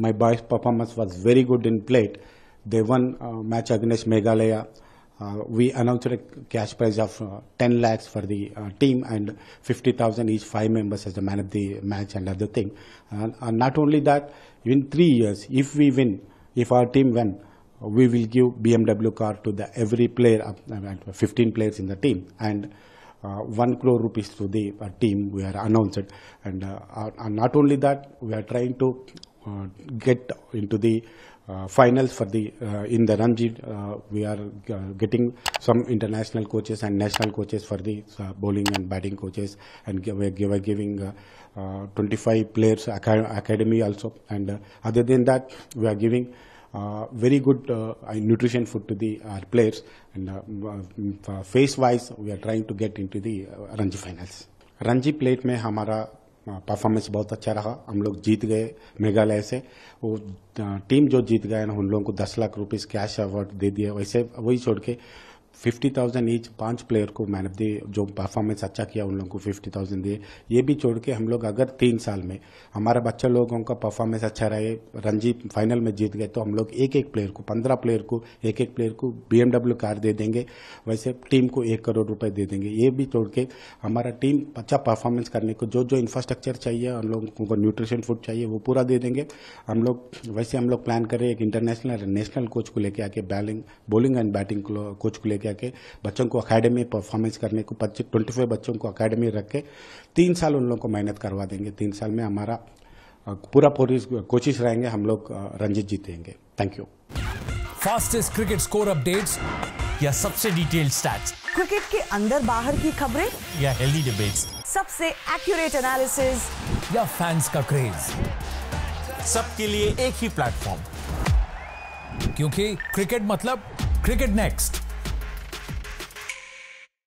My boys' performance was very good in plate. They won uh, match against Meghalaya. Uh, we announced a cash prize of uh, 10 lakhs for the uh, team and 50,000 each five members as the man of the match and other thing. and not only that, in three years, if we win, if our team win, we will give BMW car to the every player, uh, 15 players in the team, and uh, 1 crore rupees to the uh, team we are announced. And not only that, we are trying to uh, get into the uh, finals for the uh, in the Ranji. we are getting some international coaches and national coaches for the bowling and batting coaches, and we are give, giving. Uh, 25 players academy also and uh, other than that we are giving uh, very good nutrition food to the players and face wise we are trying to get into the ranji finals ranji plate mein hamara performance हाँ, बहुत अच्छा रहा हम लोग जीत गए मेघालय से वो team हाँ, जो जीत गए ना उन लोगों को दस लाख रुपीस कैश अवार्ड दे दिया वैसे वही छोड़ के फिफ्टी थाउजेंड ईच पांच प्लेयर को मैन ऑफ दी जो परफॉर्मेंस अच्छा किया उन लोगों को फिफ्टी थाउजेंड दिए ये भी छोड़ के हम लोग अगर तीन साल में हमारा बच्चा लोगों का परफॉर्मेंस अच्छा रहे रणजी फाइनल में जीत गए तो हम लोग एक एक प्लेयर को पंद्रह प्लेयर को एक एक प्लेयर को बी कार दे देंगे वैसे टीम को एक करोड़ रुपये दे देंगे ये भी छोड़ के हमारा टीम अच्छा परफॉर्मेंस करने को जो जो इंफ्रास्ट्रक्चर चाहिए हम लोगों को न्यूट्रिशन फूड चाहिए वो पूरा दे देंगे हम लोग वैसे हम लोग प्लान कर रहे हैं एक इंटरनेशनल नेशनल कोच को लेकर आके बैलिंग बॉलिंग एंड बैटिंग कोच को लेकर रख बच्चों को अकेडमी परफॉर्मेंस करने को पच्चीस ट्वेंटी फाइव बच्चों को अकेडमी रख के तीन साल उन लोगों को मेहनत करवा देंगे तीन साल में हमारा पूरा पूरी कोशिश रहेंगे हम लोग रंजित जीतेंगे thank you fastest cricket score updates या सबसे डिटेल्ड स्टैट्स क्रिकेट के अंदर बाहर की खबरें या हेल्दी डिबेट्स सबसे एक्यूरेट एनालिसिस या फैंस का क्रेज सबके लिए एक ही प्लेटफॉर्म क्योंकि क्रिकेट मतलब क्रिकेट नेक्स्ट